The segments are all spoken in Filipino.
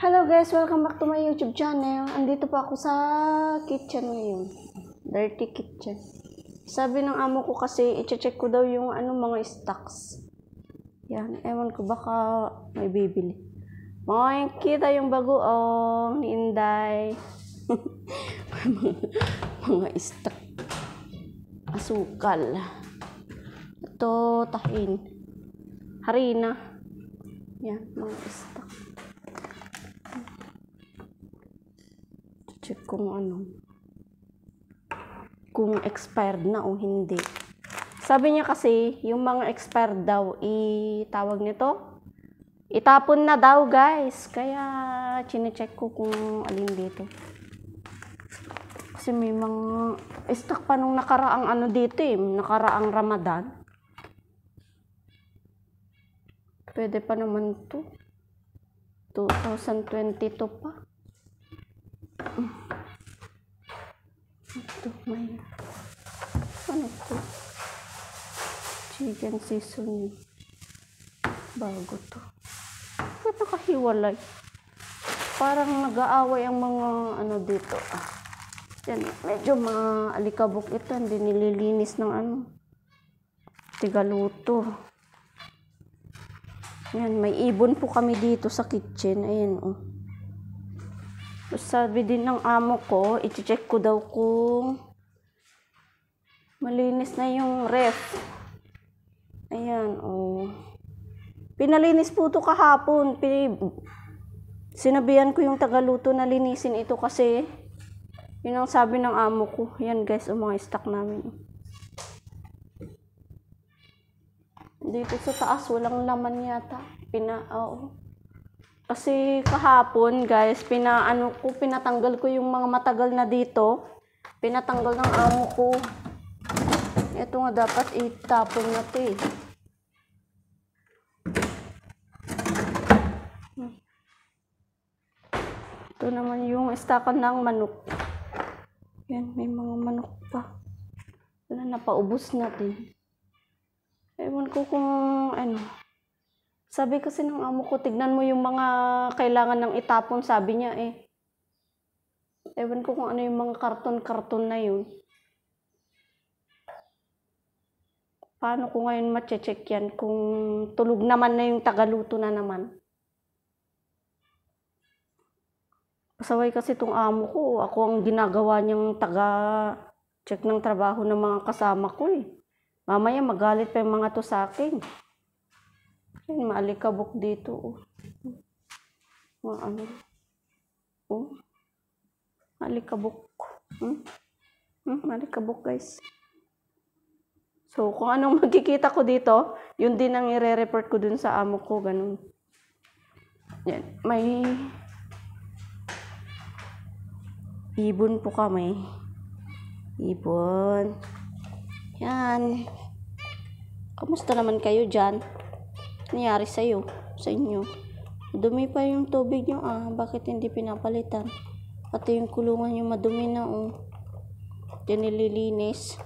Hello guys, welcome back to my YouTube channel. Andito pa ako sa kitchen ngayon. Dirty kitchen. Sabi ng amo ko kasi, i-check ko daw yung ano, mga stocks. Yan, ewan ko baka may bibili. Moin, kita yung bagoong ni Inday. mga, mga stock. Asukal. Ito, tahin. Harina. Yan, mga stock. kung ano kung expired na o hindi. Sabi niya kasi, yung mga expired daw, itawag nito, itapon na daw guys. Kaya, chinecheck ko kung alin dito. Kasi may mga, stock pa nung nakaraang ano dito eh, nakaraang Ramadan. Pwede pa naman to. 2022 pa. Mm ito may ano to chicken seasoning bago to ba't nakahiwalay parang nag-aaway ang mga ano dito ah. yan medyo maalikabok ito hindi nililinis ng ano tigaluto yan may ibon po kami dito sa kitchen ayan oh sabi din ng amo ko, iti-check ko daw kung malinis na yung ref. Ayan, oh. Pinalinis po to kahapon. Pin Sinabihan ko yung tagaluto na linisin ito kasi yun ang sabi ng amo ko. Yan guys, ang mga stock namin. Dito sa taas, walang laman yata. Pina, Oh. Kasi kahapon, guys, pinaano ko, pinatanggal ko yung mga matagal na dito. Pinatanggal ng amo ko. Ito nga dapat itapon na eh. Ito naman yung istakan ng manok. Yan, may mga manok pa. Wala, napaubos natin. Ewan ko kung ano. Sabi kasi ng amo ko, tignan mo yung mga kailangan ng itapon, sabi niya eh. Ewan ko kung ano yung mga karton-karton na yun. Paano ko ngayon matche-check yan kung tulog naman na yung tagaluto na naman? Pasaway kasi itong amo ko. Ako ang ginagawa niyang taga-check ng trabaho ng mga kasama ko eh. Mamaya magalit pa yung mga to sa akin. Yan, maalikabok dito. Oh. Maano. Oh. Maalikabok. Hmm? Hmm, maalikabok guys. So, kung anong magkikita ko dito, yun din ang ire-report ko dun sa amo ko. Ganun. Yan. May ibon po kami. Ibon. Yan. Kamusta naman kayo dyan? nangyari sa'yo, sa inyo. Dumi pa yung tubig nyo ah, bakit hindi pinapalitan? Pati yung kulungan nyo madumi na oh. Dinililinis.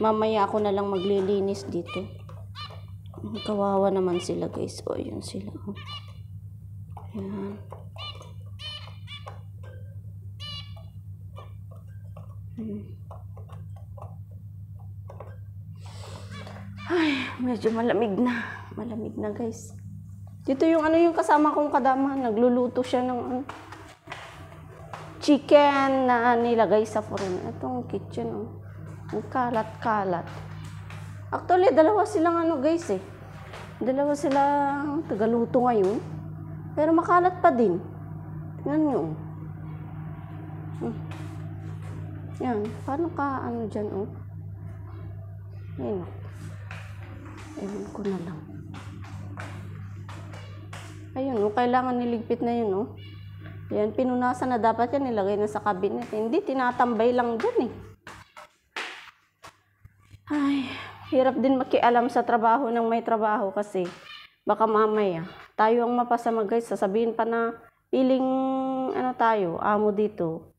Mamaya ako na lang maglilinis dito. Kawawa naman sila guys. O, oh, yun sila. Oh. Ayan. Hmm. Ay, medyo malamig na malamig na guys. Dito yung ano yung kasama kong kadama, nagluluto siya ng ano, chicken na nilagay sa foreign. Itong kitchen, oh. ang kalat-kalat. Actually, dalawa silang ano guys eh. Dalawa silang tagaluto ngayon. Pero makalat pa din. Tingnan nyo. Oh. Hmm. Yan. Paano ka ano dyan oh? Ayun. Oh. Ewan ko na lang. Ayun, no, kailangan niligpit na yun, no? Oh. Ayan, pinunasan na dapat yan, nilagay na sa cabinet. Hindi, tinatambay lang dyan, eh. Ay, hirap din makialam sa trabaho ng may trabaho kasi baka mamaya tayo ang mapasama guys sasabihin pa na piling ano tayo amo dito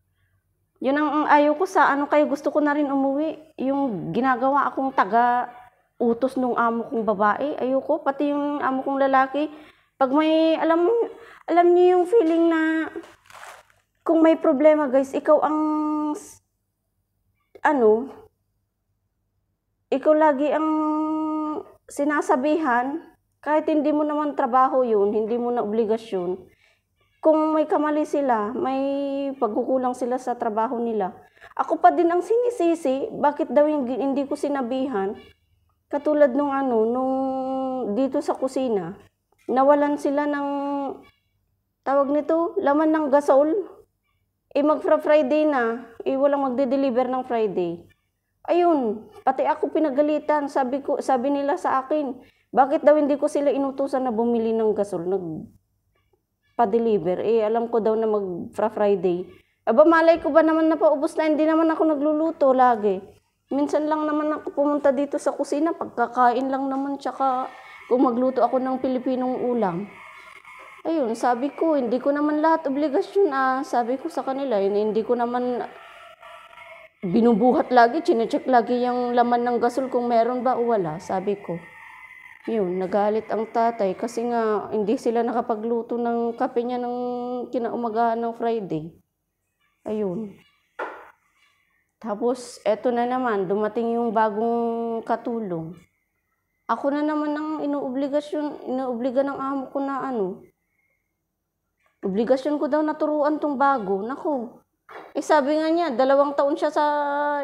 yun ang ayaw ko sa ano kayo gusto ko na rin umuwi yung ginagawa akong taga utos nung amo kong babae ayoko pati yung amo kong lalaki pag may, alam alam niyo yung feeling na kung may problema guys, ikaw ang, ano, ikaw lagi ang sinasabihan, kahit hindi mo naman trabaho yun, hindi mo na obligasyon, kung may kamali sila, may pagkukulang sila sa trabaho nila, ako pa din ang sinisisi, bakit daw yung, hindi ko sinabihan, katulad nung ano, nung dito sa kusina, nawalan sila ng tawag nito, laman ng gasol. Eh magfra-Friday na, eh walang magde-deliver ng Friday. Ayun, pati ako pinagalitan, sabi ko, sabi nila sa akin, bakit daw hindi ko sila inutusan na bumili ng gasol, nagpa deliver Eh alam ko daw na magfra-Friday. Aba malay ko ba naman na paubos na, hindi naman ako nagluluto lagi. Minsan lang naman ako pumunta dito sa kusina, pagkakain lang naman, tsaka kung magluto ako ng Pilipinong ulam. Ayun, sabi ko, hindi ko naman lahat obligasyon ah. Sabi ko sa kanila, yun, hindi ko naman binubuhat lagi, chinecheck lagi yung laman ng gasol kung meron ba o wala. Sabi ko, yun, nagalit ang tatay kasi nga hindi sila nakapagluto ng kape niya ng kinaumagahan ng Friday. Ayun. Tapos, eto na naman, dumating yung bagong katulong. Ako na naman ang inuobligasyon, inuobliga ng amo ko na ano. Obligasyon ko daw naturuan tong bago. Nako. Eh sabi nga niya, dalawang taon siya sa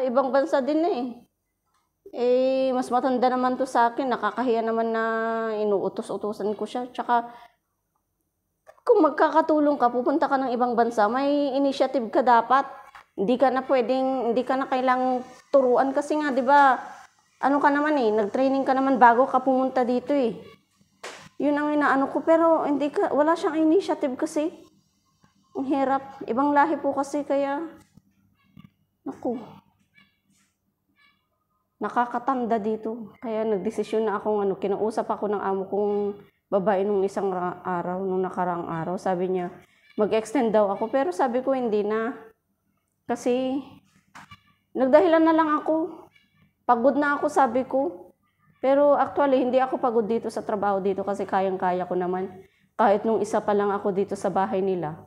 ibang bansa din eh. Eh, mas matanda naman to sa akin. Nakakahiya naman na inuutos utosan ko siya. Tsaka, kung magkakatulong ka, pupunta ka ng ibang bansa, may initiative ka dapat. Hindi ka na pwedeng, hindi ka na kailang turuan kasi nga, di ba, ano ka naman eh, nag-training ka naman bago ka pumunta dito eh. Yun ang inaano ko, pero hindi ka, wala siyang initiative kasi. Ang hirap. Ibang lahi po kasi kaya, naku, nakakatanda dito. Kaya nagdesisyon na akong ano, kinausap ako ng amo kong babae nung isang araw, nung nakarang araw. Sabi niya, mag-extend daw ako. Pero sabi ko, hindi na. Kasi, nagdahilan na lang ako Pagod na ako, sabi ko. Pero actually, hindi ako pagod dito sa trabaho dito kasi kayang-kaya ko naman. Kahit nung isa pa lang ako dito sa bahay nila,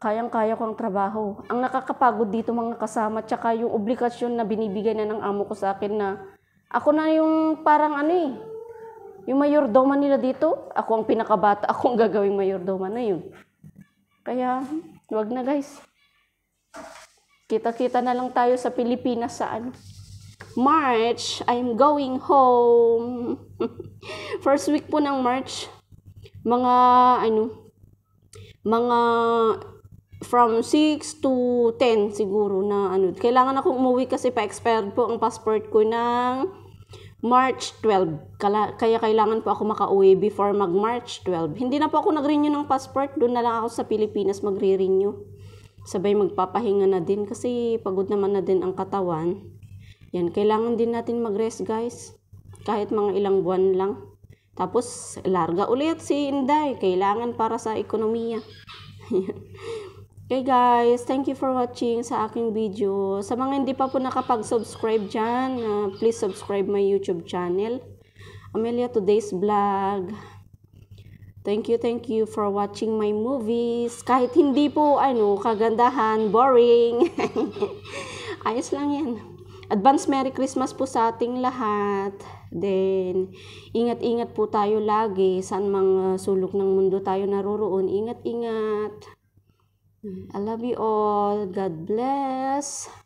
kayang-kaya ko ang trabaho. Ang nakakapagod dito mga kasama, tsaka yung obligasyon na binibigay na ng amo ko sa akin na ako na yung parang ano eh, yung mayordoma nila dito, ako ang pinakabata, ako ang gagawing mayordoma na yun. Kaya, wag na guys. Kita-kita na lang tayo sa Pilipinas sa ano. March, I'm going home. First week po ng March, mga ano, mga from 6 to 10 siguro na ano. Kailangan akong umuwi kasi pa-expired po ang passport ko ng March 12. Kala, kaya kailangan po ako makauwi before mag-March 12. Hindi na po ako nag-renew ng passport. Doon na lang ako sa Pilipinas magre-renew. Sabay magpapahinga na din kasi pagod naman na din ang katawan. Yan, kailangan din natin mag-rest guys. Kahit mga ilang buwan lang. Tapos, larga ulit si Inday. Kailangan para sa ekonomiya. okay guys, thank you for watching sa aking video. Sa mga hindi pa po nakapag-subscribe dyan, uh, please subscribe my YouTube channel. Amelia Today's Vlog. Thank you, thank you for watching my movies. Kahit hindi po, ano, kagandahan, boring. Ayos lang yan advance Merry Christmas po sa ating lahat. Then, ingat-ingat po tayo lagi. Saan mang ah, sulok ng mundo tayo naroroon, ingat-ingat. I love you all. God bless.